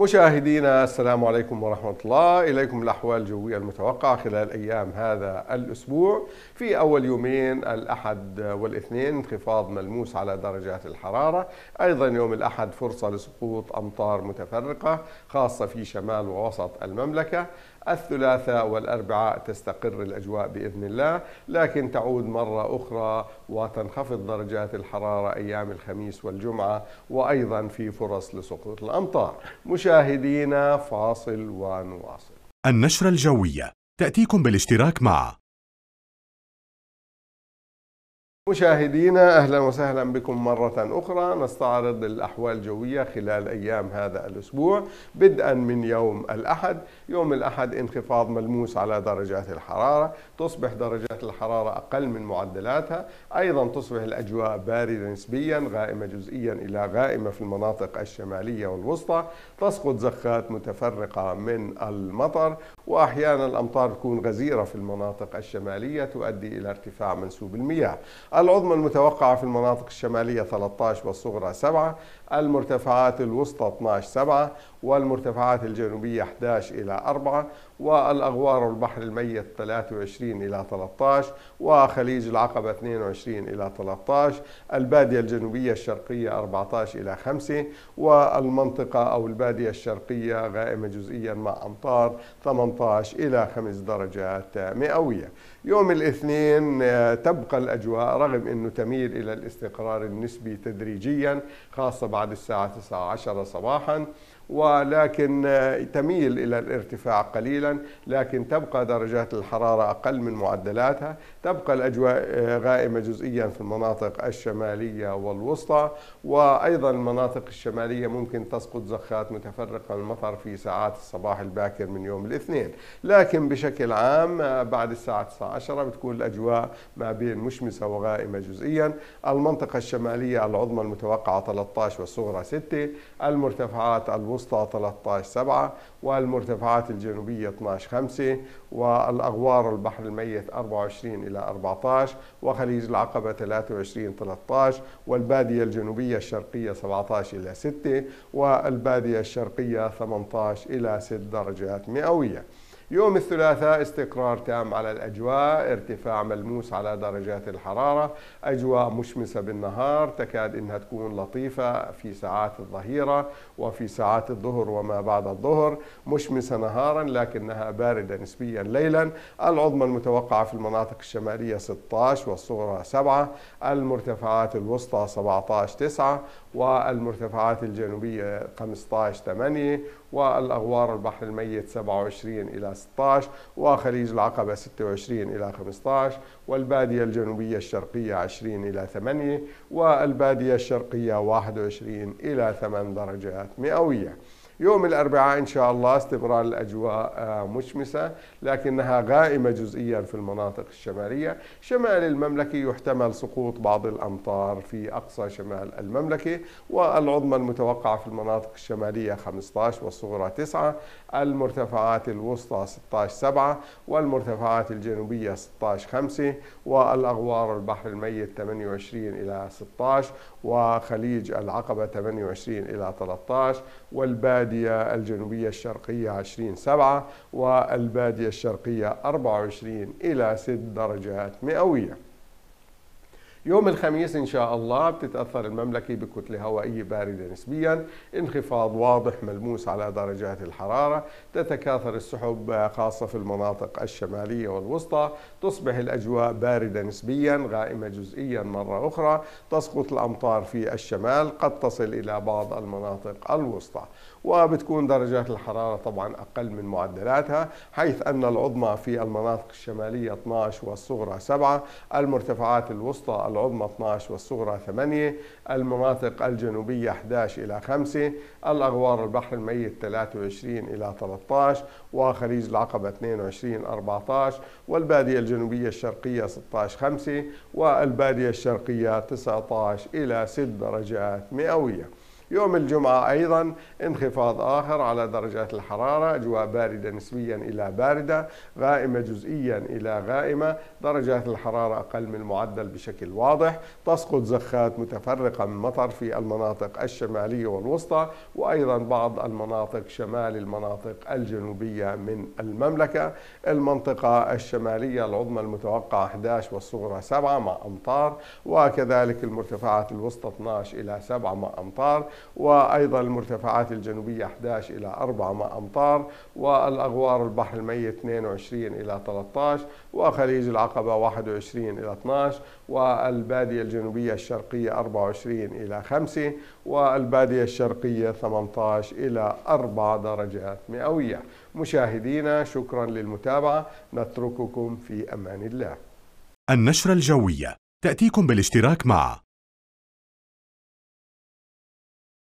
مشاهدينا السلام عليكم ورحمة الله إليكم الأحوال الجوية المتوقعة خلال أيام هذا الأسبوع في أول يومين الأحد والاثنين انخفاض ملموس على درجات الحرارة أيضا يوم الأحد فرصة لسقوط أمطار متفرقة خاصة في شمال ووسط المملكة الثلاثاء والأربعاء تستقر الأجواء بإذن الله لكن تعود مرة أخرى وتنخفض درجات الحرارة أيام الخميس والجمعة وأيضا في فرص لسقوط الأمطار مشاهدينا فاصل ونواصل النشرة الجوية تأتيكم بالاشتراك مع مشاهدينا اهلا وسهلا بكم مره اخرى نستعرض الاحوال الجويه خلال ايام هذا الاسبوع بدءا من يوم الاحد، يوم الاحد انخفاض ملموس على درجات الحراره، تصبح درجات الحراره اقل من معدلاتها، ايضا تصبح الاجواء بارده نسبيا، غائمه جزئيا الى غائمه في المناطق الشماليه والوسطى، تسقط زخات متفرقه من المطر، واحيانا الامطار تكون غزيره في المناطق الشماليه تؤدي الى ارتفاع منسوب المياه. العظمى المتوقعة في المناطق الشمالية 13 والصغرى 7 المرتفعات الوسطى 12 7 والمرتفعات الجنوبية 11 إلى 4 والأغوار والبحر الميت 23 إلى 13 وخليج العقبة 22 إلى 13 البادية الجنوبية الشرقية 14 إلى 5 والمنطقة أو البادية الشرقية غائمة جزئيا مع أمطار 18 إلى 5 درجات مئوية يوم الاثنين آه، تبقى الأجواء رغم أنه تميل إلى الاستقرار النسبي تدريجيا خاصة بعد الساعة 9 صباحا ولكن آه، تميل إلى الارتفاع قليلا لكن تبقى درجات الحرارة أقل من معدلاتها تبقى الأجواء آه، غائمة جزئيا في المناطق الشمالية والوسطى وأيضا المناطق الشمالية ممكن تسقط زخات متفرقة من المطر في ساعات الصباح الباكر من يوم الاثنين لكن بشكل عام آه، بعد الساعة 19 بتكون الأجواء ما بين مشمسة وغائمة جزئيا المنطقة الشمالية العظمى المتوقعة 13 والصغرى 6 المرتفعات الوسطى الوسطى 13 7 والمرتفعات الجنوبية 12 5 والأغوار البحر الميت 24 إلى 14 وخليج العقبة 23 13 والبادية الجنوبية الشرقية 17 إلى 6 والبادية الشرقية 18 إلى 6 درجات مئوية يوم الثلاثاء استقرار تام على الأجواء ارتفاع ملموس على درجات الحرارة أجواء مشمسة بالنهار تكاد إنها تكون لطيفة في ساعات الظهيرة وفي ساعات الظهر وما بعد الظهر مشمسة نهارا لكنها باردة نسبيا ليلا العظمى المتوقعة في المناطق الشمالية 16 والصغرى 7 المرتفعات الوسطى 17 9 والمرتفعات الجنوبية 15 8 والأغوار البحر الميت 27 إلى 16 وخليج العقبة 26 إلى 15 والبادية الجنوبية الشرقية 20 إلى 8 والبادية الشرقية 21 إلى 8 درجات مئوية يوم الأربعاء إن شاء الله استمرار الأجواء آه، مشمسة لكنها غائمة جزئيا في المناطق الشمالية شمال المملكة يحتمل سقوط بعض الأمطار في أقصى شمال المملكة والعظمى المتوقعة في المناطق الشمالية 15 والصغرى 9 المرتفعات الوسطى 16 7 والمرتفعات الجنوبية 16 5 والأغوار البحر الميت 28 إلى 16 وخليج العقبة 28 إلى 13 والباد البادية الجنوبية الشرقية 20 7 والبادية الشرقية 24 إلى 6 درجات مئوية يوم الخميس إن شاء الله بتتأثر المملكة بكتلة هوائية باردة نسبيا انخفاض واضح ملموس على درجات الحرارة تتكاثر السحب خاصة في المناطق الشمالية والوسطى تصبح الأجواء باردة نسبيا غائمة جزئيا مرة أخرى تسقط الأمطار في الشمال قد تصل إلى بعض المناطق الوسطى وبتكون درجات الحرارة طبعا أقل من معدلاتها حيث أن العظمى في المناطق الشمالية 12 والصغرى 7 المرتفعات الوسطى العظمى 12 والصغرى 8 المناطق الجنوبية 11 إلى 5 الأغوار البحر الميت 23 إلى 13 وخليج العقبة 22 14 والبادية الجنوبية الشرقية 16 5 والبادية الشرقية 19 إلى 6 درجات مئوية يوم الجمعة أيضا انخفاض آخر على درجات الحرارة أجواء باردة نسبيا إلى باردة غائمة جزئيا إلى غائمة درجات الحرارة أقل من المعدل بشكل واضح تسقط زخات متفرقة من مطر في المناطق الشمالية والوسطى وأيضا بعض المناطق شمال المناطق الجنوبية من المملكة المنطقة الشمالية العظمى المتوقعة 11 والصغرى 7 مع أمطار وكذلك المرتفعات الوسطى 12 إلى 7 مع أمطار وأيضا المرتفعات الجنوبية 11 إلى 4 مع أمطار والأغوار البحر الميت 22 إلى 13 وخليج العقبة 21 إلى 12 والبادية الجنوبية الشرقية 24 إلى 5 والبادية الشرقية 18 إلى 4 درجات مئوية مشاهدينا شكرا للمتابعة نترككم في أمان الله النشرة الجوية تأتيكم بالاشتراك مع